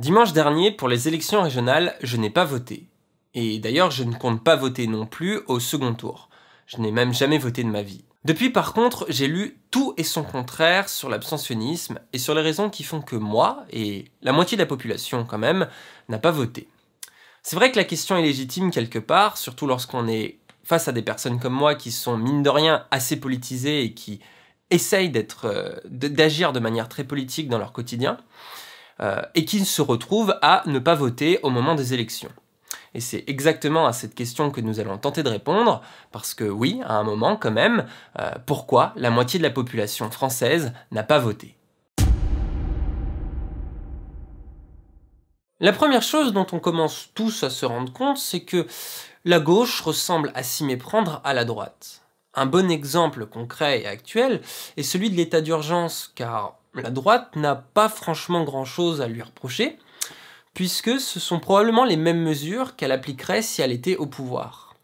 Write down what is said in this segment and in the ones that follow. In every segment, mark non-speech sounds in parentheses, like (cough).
Dimanche dernier, pour les élections régionales, je n'ai pas voté. Et d'ailleurs, je ne compte pas voter non plus au second tour. Je n'ai même jamais voté de ma vie. Depuis, par contre, j'ai lu tout et son contraire sur l'abstentionnisme et sur les raisons qui font que moi, et la moitié de la population quand même, n'a pas voté. C'est vrai que la question est légitime quelque part, surtout lorsqu'on est face à des personnes comme moi qui sont mine de rien assez politisées et qui essayent euh, d'agir de manière très politique dans leur quotidien. Euh, et qui se retrouve à ne pas voter au moment des élections. Et c'est exactement à cette question que nous allons tenter de répondre, parce que oui, à un moment quand même, euh, pourquoi la moitié de la population française n'a pas voté La première chose dont on commence tous à se rendre compte, c'est que la gauche ressemble à s'y méprendre à la droite. Un bon exemple concret et actuel est celui de l'état d'urgence, car la droite n'a pas franchement grand-chose à lui reprocher, puisque ce sont probablement les mêmes mesures qu'elle appliquerait si elle était au pouvoir.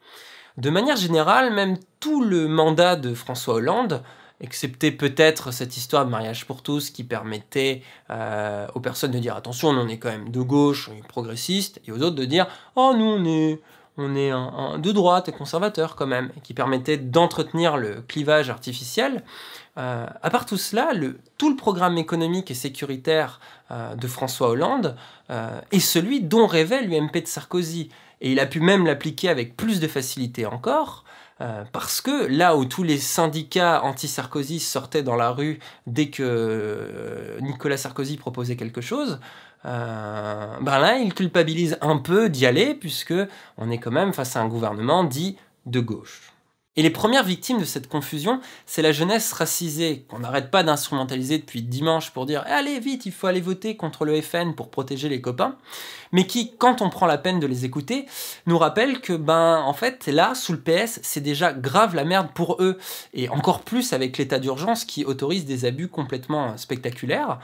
De manière générale, même tout le mandat de François Hollande, excepté peut-être cette histoire de mariage pour tous qui permettait euh, aux personnes de dire attention, on est quand même de gauche, on est progressiste, et aux autres de dire oh nous on est on est de droite et conservateur quand même, et qui permettait d'entretenir le clivage artificiel. Euh, à part tout cela, tout le programme économique et sécuritaire euh, de François Hollande euh, est celui dont rêvait l'UMP de Sarkozy. Et il a pu même l'appliquer avec plus de facilité encore, parce que là où tous les syndicats anti-Sarkozy sortaient dans la rue dès que Nicolas Sarkozy proposait quelque chose, ben là, il culpabilise un peu d'y aller, puisque on est quand même face à un gouvernement dit de gauche. Et les premières victimes de cette confusion, c'est la jeunesse racisée, qu'on n'arrête pas d'instrumentaliser depuis dimanche pour dire eh, Allez vite, il faut aller voter contre le FN pour protéger les copains », mais qui, quand on prend la peine de les écouter, nous rappelle que, ben, en fait, là, sous le PS, c'est déjà grave la merde pour eux, et encore plus avec l'état d'urgence qui autorise des abus complètement euh, spectaculaires,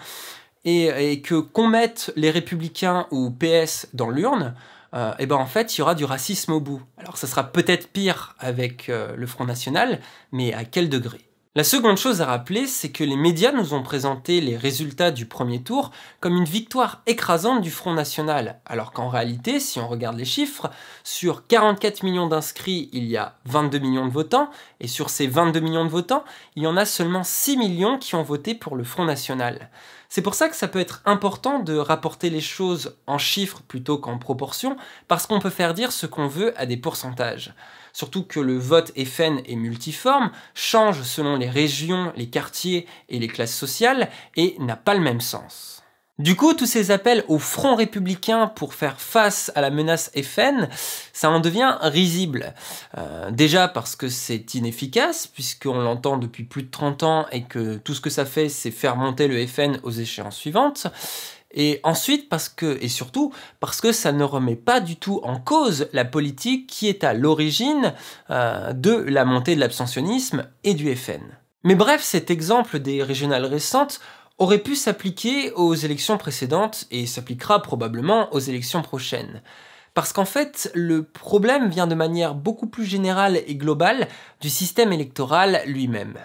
et, et que qu'on mette les républicains ou PS dans l'urne, et euh, eh ben en fait, il y aura du racisme au bout. Alors ça sera peut-être pire avec euh, le Front National, mais à quel degré la seconde chose à rappeler, c'est que les médias nous ont présenté les résultats du premier tour comme une victoire écrasante du Front National, alors qu'en réalité, si on regarde les chiffres, sur 44 millions d'inscrits, il y a 22 millions de votants, et sur ces 22 millions de votants, il y en a seulement 6 millions qui ont voté pour le Front National. C'est pour ça que ça peut être important de rapporter les choses en chiffres plutôt qu'en proportions, parce qu'on peut faire dire ce qu'on veut à des pourcentages. Surtout que le vote FN est multiforme, change selon les régions, les quartiers et les classes sociales, et n'a pas le même sens. Du coup, tous ces appels au front républicain pour faire face à la menace FN, ça en devient risible. Euh, déjà parce que c'est inefficace, puisqu'on l'entend depuis plus de 30 ans et que tout ce que ça fait, c'est faire monter le FN aux échéances suivantes. Et ensuite, parce que, et surtout, parce que ça ne remet pas du tout en cause la politique qui est à l'origine euh, de la montée de l'abstentionnisme et du FN. Mais bref, cet exemple des régionales récentes aurait pu s'appliquer aux élections précédentes et s'appliquera probablement aux élections prochaines. Parce qu'en fait, le problème vient de manière beaucoup plus générale et globale du système électoral lui-même.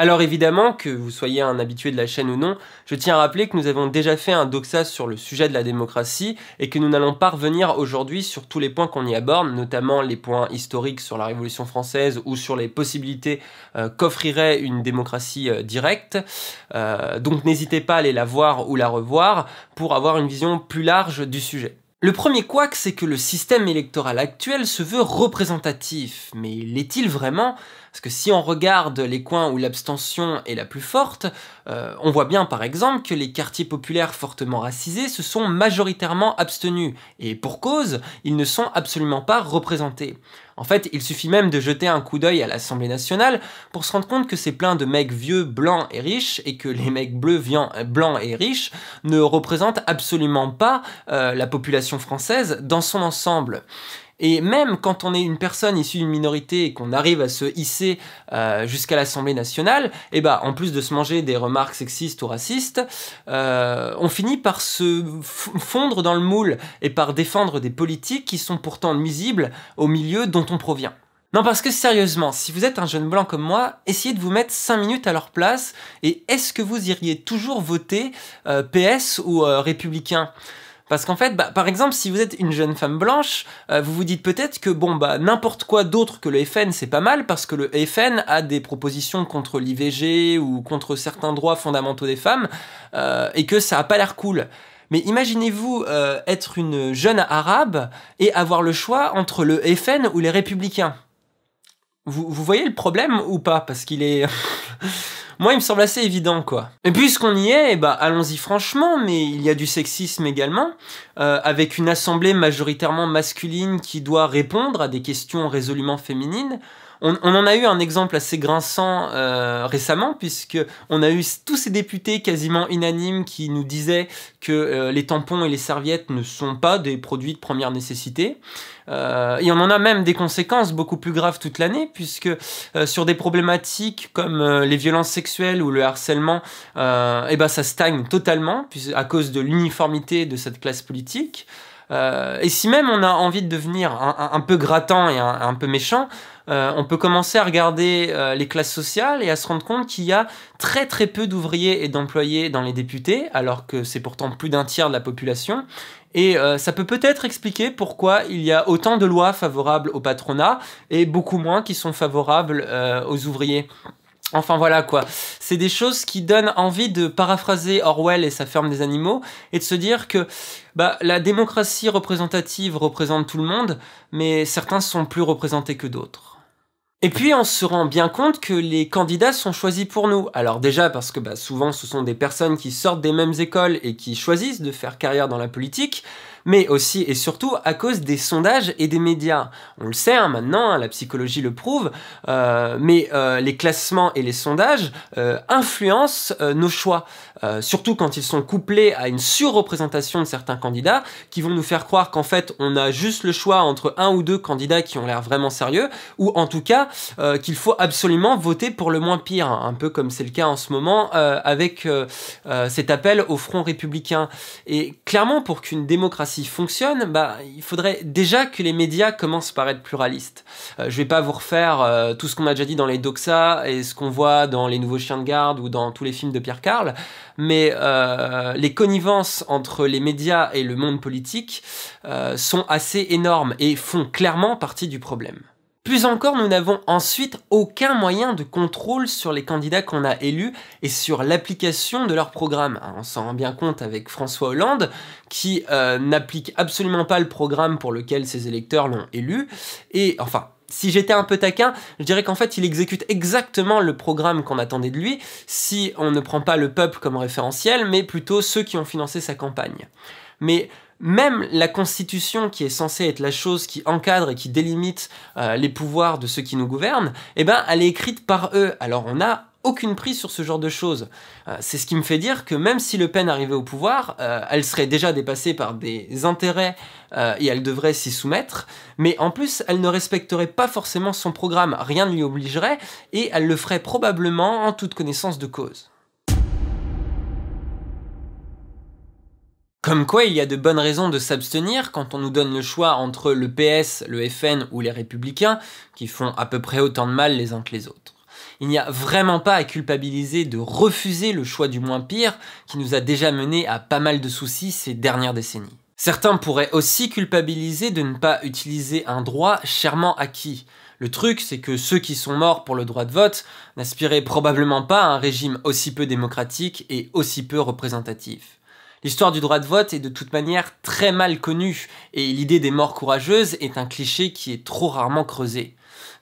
Alors évidemment, que vous soyez un habitué de la chaîne ou non, je tiens à rappeler que nous avons déjà fait un doxa sur le sujet de la démocratie et que nous n'allons pas revenir aujourd'hui sur tous les points qu'on y aborde, notamment les points historiques sur la Révolution française ou sur les possibilités euh, qu'offrirait une démocratie euh, directe. Euh, donc n'hésitez pas à aller la voir ou la revoir pour avoir une vision plus large du sujet. Le premier couac, c'est que le système électoral actuel se veut représentatif, mais l'est-il vraiment parce que si on regarde les coins où l'abstention est la plus forte, euh, on voit bien par exemple que les quartiers populaires fortement racisés se sont majoritairement abstenus, et pour cause, ils ne sont absolument pas représentés. En fait, il suffit même de jeter un coup d'œil à l'Assemblée nationale pour se rendre compte que c'est plein de mecs vieux, blancs et riches, et que les mecs bleus, blancs et riches ne représentent absolument pas euh, la population française dans son ensemble. Et même quand on est une personne issue d'une minorité et qu'on arrive à se hisser euh, jusqu'à l'Assemblée nationale, et eh bah, ben, en plus de se manger des remarques sexistes ou racistes, euh, on finit par se fondre dans le moule et par défendre des politiques qui sont pourtant nuisibles au milieu dont on provient. Non parce que sérieusement, si vous êtes un jeune blanc comme moi, essayez de vous mettre 5 minutes à leur place et est-ce que vous iriez toujours voter euh, PS ou républicain parce qu'en fait, bah, par exemple, si vous êtes une jeune femme blanche, euh, vous vous dites peut-être que bon, bah, n'importe quoi d'autre que le FN, c'est pas mal parce que le FN a des propositions contre l'IVG ou contre certains droits fondamentaux des femmes euh, et que ça a pas l'air cool. Mais imaginez-vous euh, être une jeune arabe et avoir le choix entre le FN ou les républicains. Vous, voyez le problème ou pas Parce qu'il est... (laughs) Moi, il me semble assez évident, quoi. Et puisqu'on y est, bah, allons-y franchement, mais il y a du sexisme également, euh, avec une assemblée majoritairement masculine qui doit répondre à des questions résolument féminines. On, en a eu un exemple assez grinçant euh, récemment, puisque on a eu tous ces députés quasiment unanimes qui nous disaient que euh, les tampons et les serviettes ne sont pas des produits de première nécessité. Euh, et on en a même des conséquences beaucoup plus graves toute l'année, puisque euh, sur des problématiques comme les violences sexuelles ou le harcèlement, eh ben ça stagne totalement à cause de l'uniformité de cette classe politique. et si même on a envie de devenir un, peu grattant et un peu méchant, euh, on peut commencer à regarder euh, les classes sociales et à se rendre compte qu'il y a très très peu d'ouvriers et d'employés dans les députés, alors que c'est pourtant plus d'un tiers de la population. Et euh, ça peut peut-être expliquer pourquoi il y a autant de lois favorables au patronat et beaucoup moins qui sont favorables aux ouvriers. Enfin voilà quoi, c'est des choses qui donnent envie de paraphraser Orwell et sa ferme des animaux et de se dire que bah, la démocratie représentative représente tout le monde, mais certains sont plus représentés que d'autres. Et puis on se rend bien compte que les candidats sont choisis pour nous. Alors déjà parce que bah, souvent ce sont des personnes qui sortent des mêmes écoles et qui choisissent de faire carrière dans la politique, mais aussi et surtout à cause des sondages et des médias. On le sait hein, maintenant, hein, la psychologie le prouve, euh, mais euh, les classements et les sondages euh, influencent nos choix, surtout quand ils sont couplés à une surreprésentation de certains candidats qui vont nous faire croire qu'en fait on a juste le choix entre un ou deux candidats qui ont l'air vraiment sérieux, ou en tout cas qu'il faut absolument voter pour le moins pire, hein, un peu comme c'est le cas en ce moment avec cet appel au front républicain. Et clairement, pour qu'une démocratie si fonctionne, bah, il faudrait déjà que les médias commencent par être pluralistes. Euh, je vais pas vous refaire euh, tout ce qu'on a déjà dit dans les Doxa et ce qu'on voit dans Les Nouveaux Chiens de Garde ou dans tous les films de Pierre Karl, mais euh, les connivences entre les médias et le monde politique sont assez énormes et font clairement partie du problème. Plus encore, nous n'avons ensuite aucun moyen de contrôle sur les candidats qu'on a élus et sur l'application de leur programme. Ah, on s'en rend bien compte avec François Hollande, qui euh, n'applique absolument pas le programme pour lequel ses électeurs l'ont élu, et enfin, si j'étais un peu taquin, je dirais qu'en fait, il exécute exactement le programme qu'on attendait de lui, si on ne prend pas le peuple comme référentiel, mais plutôt ceux qui ont financé sa campagne. Mais même la Constitution, qui est censée être la chose qui encadre et qui délimite euh, les pouvoirs de ceux qui nous gouvernent, eh ben, elle est écrite par eux. Alors on n'a aucune prise sur ce genre de choses. Euh, c'est ce qui me fait dire que même si Le Pen arrivait au pouvoir, euh, elle serait déjà dépassée par des intérêts et elle devrait s'y soumettre, mais en plus elle ne respecterait pas forcément son programme, rien ne lui obligerait, et elle le ferait probablement en toute connaissance de cause. Comme quoi, il y a de bonnes raisons de s'abstenir quand on nous donne le choix entre le PS, le FN ou les Républicains, qui font à peu près autant de mal les uns que les autres. Il n'y a vraiment pas à culpabiliser de refuser le choix du moins pire, qui nous a déjà mené à pas mal de soucis ces dernières décennies. Certains pourraient aussi culpabiliser de ne pas utiliser un droit chèrement acquis. Le truc, c'est que ceux qui sont morts pour le droit de vote n'aspiraient probablement pas à un régime aussi peu démocratique et aussi peu représentatif. L'histoire du droit de vote est de toute manière très mal connue, et l'idée des morts courageuses est un cliché qui est trop rarement creusé.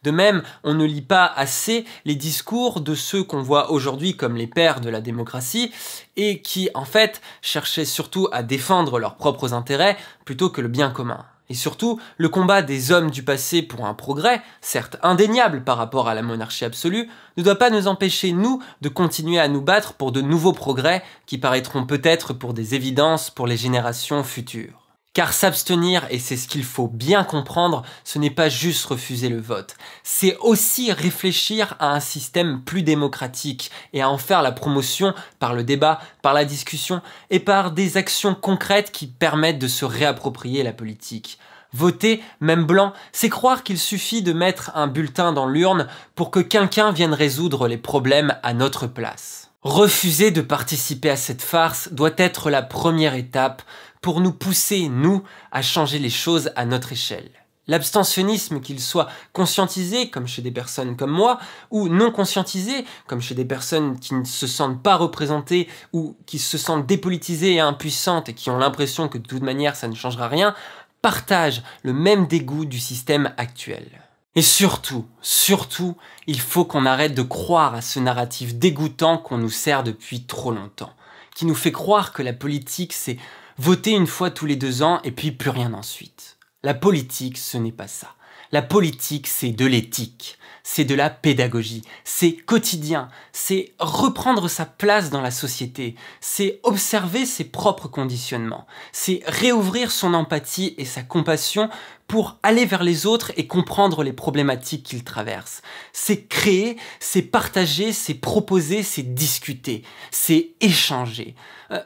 De même, on ne lit pas assez les discours de ceux qu'on voit aujourd'hui comme les pères de la démocratie, et qui, en fait, cherchaient surtout à défendre leurs propres intérêts plutôt que le bien commun. Et surtout, le combat des hommes du passé pour un progrès, certes indéniable par rapport à la monarchie absolue, ne doit pas nous empêcher, nous, de continuer à nous battre pour de nouveaux progrès qui paraîtront peut-être pour des évidences pour les générations futures. Car s'abstenir, et c'est ce qu'il faut bien comprendre, ce n'est pas juste refuser le vote. C'est aussi réfléchir à un système plus démocratique et à en faire la promotion par le débat, par la discussion et par des actions concrètes qui permettent de se réapproprier la politique. Voter, même blanc, c'est croire qu'il suffit de mettre un bulletin dans l'urne pour que quelqu'un vienne résoudre les problèmes à notre place. Refuser de participer à cette farce doit être la première étape pour nous pousser, nous, à changer les choses à notre échelle. L'abstentionnisme, qu'il soit conscientisé, comme chez des personnes comme moi, ou non conscientisé, comme chez des personnes qui ne se sentent pas représentées ou qui se sentent dépolitisées et impuissantes et qui ont l'impression que de toute manière ça ne changera rien, partage le même dégoût du système actuel. Et surtout, surtout, il faut qu'on arrête de croire à ce narratif dégoûtant qu'on nous sert depuis trop longtemps, qui nous fait croire que la politique c'est voter une fois tous les deux ans et puis plus rien ensuite. La politique, ce n'est pas ça. La politique, c'est de l'éthique c'est de la pédagogie, c'est quotidien, c'est reprendre sa place dans la société, c'est observer ses propres conditionnements, c'est réouvrir son empathie et sa compassion pour aller vers les autres et comprendre les problématiques qu'ils traversent. C'est créer, c'est partager, c'est proposer, c'est discuter, c'est échanger. Euh,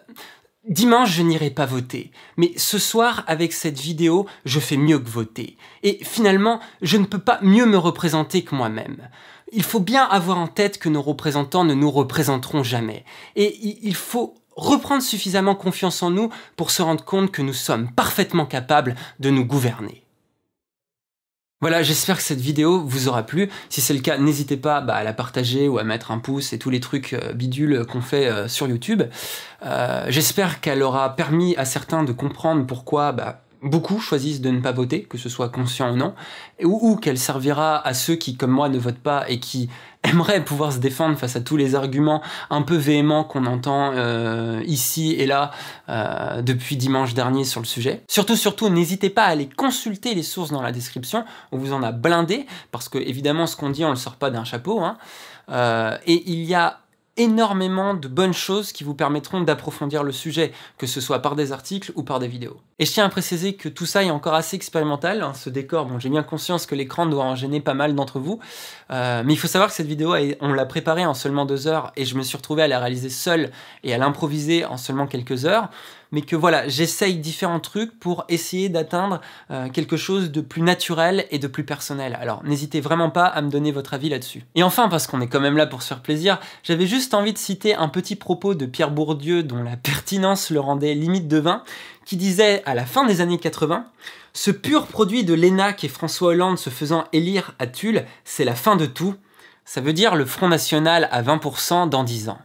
Dimanche, je n'irai pas voter, mais ce soir, avec cette vidéo, je fais mieux que voter. Et finalement, je ne peux pas mieux me représenter que moi-même. Il faut bien avoir en tête que nos représentants ne nous représenteront jamais. Et il faut reprendre suffisamment confiance en nous pour se rendre compte que nous sommes parfaitement capables de nous gouverner. Voilà, j'espère que cette vidéo vous aura plu. Si c'est le cas, n'hésitez pas bah, à la partager ou à mettre un pouce et tous les trucs euh, bidules qu'on fait euh, sur YouTube. Euh, j'espère qu'elle aura permis à certains de comprendre pourquoi bah, beaucoup choisissent de ne pas voter, que ce soit conscient ou non, ou, qu'elle servira à ceux qui, comme moi, ne votent pas et qui (laughs) aimeraient pouvoir se défendre face à tous les arguments un peu véhéments qu'on entend euh, ici et là euh, depuis dimanche dernier sur le sujet. Surtout, surtout, n'hésitez pas à aller consulter les sources dans la description, on vous en a blindé, parce que évidemment ce qu'on dit, on le sort pas d'un chapeau, hein. Euh, et il y a énormément de bonnes choses qui vous permettront d'approfondir le sujet, que ce soit par des articles ou par des vidéos. Et je tiens à préciser que tout ça est encore assez expérimental, hein. ce décor. Bon, j'ai bien conscience que l'écran doit en gêner pas mal d'entre vous, euh, mais il faut savoir que cette vidéo, on l'a préparée en seulement deux heures et je me suis retrouvé à la réaliser seul et à l'improviser en seulement quelques heures. Mais que voilà, j'essaye différents trucs pour essayer d'atteindre euh, quelque chose de plus naturel et de plus personnel. Alors n'hésitez vraiment pas à me donner votre avis là-dessus. Et enfin, parce qu'on est quand même là pour se faire plaisir, j'avais juste envie de citer un petit propos de Pierre Bourdieu dont la pertinence le rendait limite de vin qui disait à la fin des années 80 Ce pur produit de l'ENAC et François Hollande se faisant élire à Tulle, c'est la fin de tout. Ça veut dire le Front National à 20% dans 10 ans.